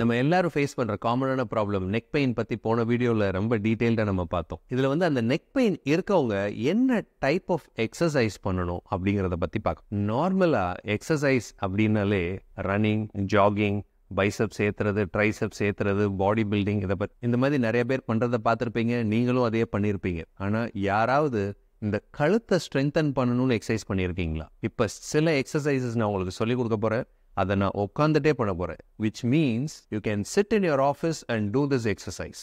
நம்ம எல்லாரும் ஃபேஸ் பண்ணுற காமனான ப்ராப்ளம் நெக் பெயின் பற்றி போன வீடியோவில் ரொம்ப டீட்டெயில்டாக நம்ம பார்த்தோம் இதில் வந்து அந்த நெக் பெயின் இருக்கவங்க என்ன டைப் ஆஃப் எக்ஸசைஸ் பண்ணணும் அப்படிங்கிறத பற்றி பார்க்கணும் நார்மலாக எக்ஸசைஸ் அப்படின்னாலே ரன்னிங் ஜாகிங் பைசப் சேர்த்துறது ட்ரைசப் சேர்த்துறது பாடி பில்டிங் இதை பற்றி இந்த மாதிரி நிறைய பேர் பண்ணுறதை பார்த்துருப்பீங்க நீங்களும் அதே பண்ணியிருப்பீங்க ஆனால் யாராவது இந்த கழுத்தை ஸ்ட்ரென்தன் பண்ணணும்னு எக்ஸசைஸ் பண்ணியிருக்கீங்களா இப்போ சில எக்ஸசைசஸ் நான் உங்களுக்கு சொல்லிக் கொடுக்க போகிறேன் அதை நான் உட்காந்துட்டே பண்ண போகிறேன் which means you can sit in your office and do this exercise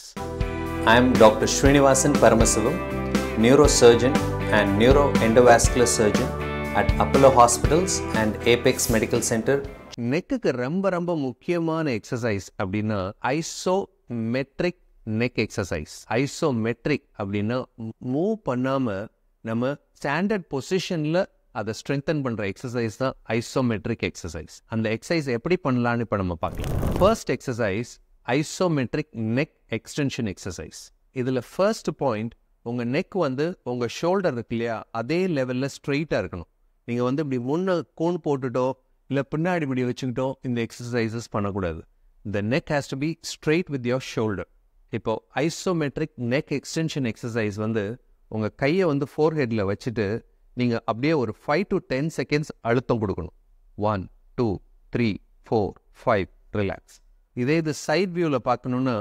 I am doctor Srinivasan Paramasivam neuro surgeon and neuro endovascular surgeon at Apollo hospitals and apex medical centre நெக்குக்கு ரொம்ப ரொம்ப முக்கியமான எக்ஸசைஸ் அப்படின்னா isometric neck exercise isometric அப்படின்னா move பண்ணாமல் நம்ம standard பொசிஷனில் அதை ஸ்ட்ரென்தன் பண்ணுற எக்ஸசைஸ் தான் ஐசோமெட்ரிக் எக்ஸசைஸ் அந்த எக்ஸசைஸ் எப்படி பண்ணலான்னு இப்போ நம்ம பார்க்கலாம் first exercise isometric neck extension exercise இதில் ஃபர்ஸ்ட் பாயிண்ட் உங்கள் நெக் வந்து உங்கள் ஷோல்டர் இருக்கு இல்லையா அதே லெவலில் ஸ்ட்ரெயிட்டாக இருக்கணும் நீங்கள் வந்து இப்படி முன்ன கூண் போட்டுட்டோ இல்லை பின்னாடி இப்படி வச்சுக்கிட்டோ இந்த எக்ஸசைசஸ் பண்ணக்கூடாது இந்த neck has to be straight with your shoulder இப்போ ஐசோமெட்ரிக் நெக் எக்ஸ்டென்ஷன் எக்ஸசைஸ் வந்து உங்கள் கையை வந்து ஹெட்டில் வச்சுட்டு நீங்கள் அப்படியே ஒரு ஃபைவ் டு டென் செகண்ட்ஸ் அழுத்தம் கொடுக்கணும் one two three four five relax இதே இது சைட் வியூவில் பார்க்கணுன்னு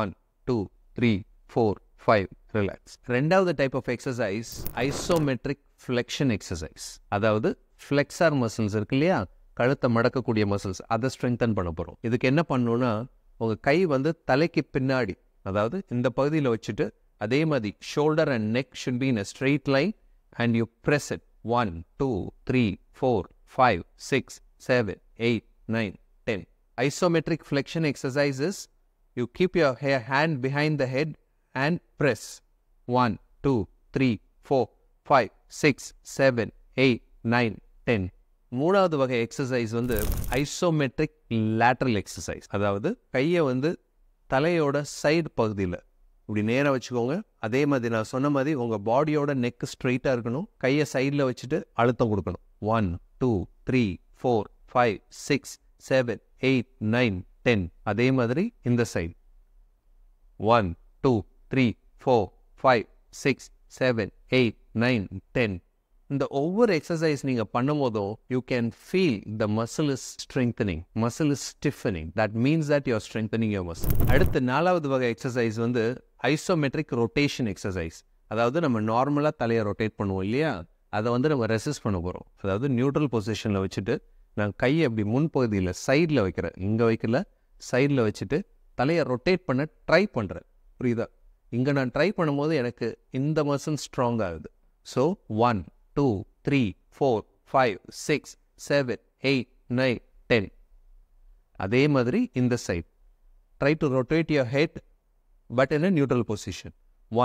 one two three four five relax ரெண்டாவது type of exercise isometric flexion exercise அதாவது ஃப்ளெக்ஸார் மசில்ஸ் இருக்கு இல்லையா கழுத்தை மடக்கக்கூடிய மசில்ஸ் அதை ஸ்ட்ரென்தன் பண்ண போகிறோம் இதுக்கு என்ன பண்ணணுன்னா உங்கள் கை வந்து தலைக்கு பின்னாடி அதாவது இந்த பகுதியில் வச்சுட்டு அதே மாதிரி shoulder and neck should be in a straight line and you press it 1, 2, 3, 4, 5, 6, 7, 8, 9, 10. Isometric flexion exercise is you keep your hand behind the head and press 1, 2, 3, 4, 5, 6, 7, 8, 9, 10. மூணாவது வகை எக்ஸசைஸ் வந்து ஐசோமெட்ரிக் லேட்ரல் எக்ஸசைஸ் அதாவது கையை வந்து தலையோட சைடு பகுதியில் இப்படி நேராக வச்சுக்கோங்க அதே மாதிரி நான் சொன்ன மாதிரி உங்கள் பாடியோட நெக் ஸ்ட்ரெயிட்டாக இருக்கணும் கையை சைடில் வச்சுட்டு அழுத்தம் கொடுக்கணும் one two three four five six seven eight nine ten அதே மாதிரி இந்த side one two three four five six seven eight nine ten இந்த ஒவ்வொரு எக்ஸசைஸ் நீங்கள் பண்ணும்போதோ you can feel the muscle is strengthening muscle is stiffening that means that you're strengthening your muscle அடுத்த நாலாவது வகை எக்ஸசைஸ் வந்து ஐசோமெட்ரிக் ரொட்டேஷன் எக்ஸசைஸ் அதாவது நம்ம நார்மலாக தலையை ரொட்டேட் பண்ணுவோம் இல்லையா அதை வந்து நம்ம ரெசிஸ்ட் பண்ண போகிறோம் அதாவது நியூட்ரல் பொசிஷனில் வச்சுட்டு நான் கையை அப்படி முன்பகுதியில் சைடில் வைக்கிறேன் இங்கே வைக்கல சைடில் வச்சுட்டு தலையை ரொட்டேட் பண்ண ட்ரை பண்ணுறேன் புரியுதா இங்கே நான் ட்ரை பண்ணும்போது எனக்கு இந்த மசில் ஸ்ட்ராங் ஆகுது so one two three four five six seven eight nine ten அதே மாதிரி இந்த side try to rotate your head but in a neutral position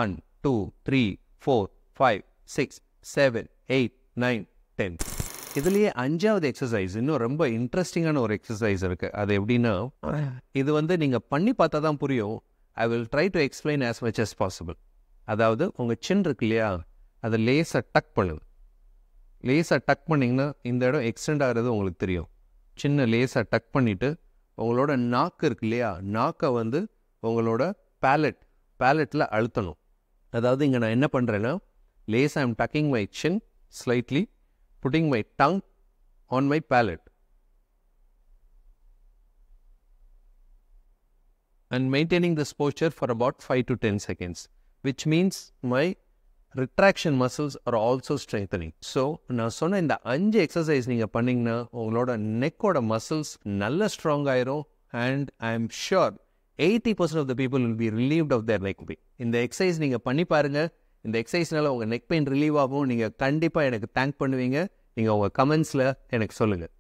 one two three four five six seven eight nine ten இதுலேயே அஞ்சாவது exercise இன்னும் ரொம்ப இன்ட்ரெஸ்டிங்கான ஒரு exercise இருக்குது அது எப்படின்னா இது வந்து நீங்கள் பண்ணி பார்த்தா தான் புரியும் I will try to explain as much as possible அதாவது உங்கள் சின் இருக்கு இல்லையா அதை லேசாக டக் பண்ணு லேஸாக டக் பண்ணிங்கன்னா இந்த இடம் எக்ஸ்டெண்ட் ஆகிறது உங்களுக்கு தெரியும் சின்ன லேஸாக டக் பண்ணிவிட்டு உங்களோட நாக்கு இருக்கு இல்லையா நாக்கை வந்து உங்களோட பேலட் பேலட்டில் அழுத்தணும் அதாவது இங்கே நான் என்ன பண்ணுறேன்னா less I am tucking my chin slightly putting my tongue on my palate and maintaining this posture for about five to ten seconds which means my retraction muscles are also strengthening so நான் சொன்ன இந்த அஞ்சு exercise நீங்கள் பண்ணிங்கன்னா உங்களோட நெக்கோட muscles நல்ல strong ஆயிரும் and I am sure eighty percent of the people will be relieve of their neck pain இந்த எக்ஸசைஸ் நீங்கள் பண்ணி பாருங்கள் இந்த எக்ஸசைஸ்னால உங்கள் நெக் பெயின் ரிலீவ் ஆகும் நீங்கள் கண்டிப்பாக எனக்கு தேங்க் பண்ணுவீங்க நீங்கள் உங்கள் கமெண்ட்ஸில் எனக்கு சொல்லுங்கள்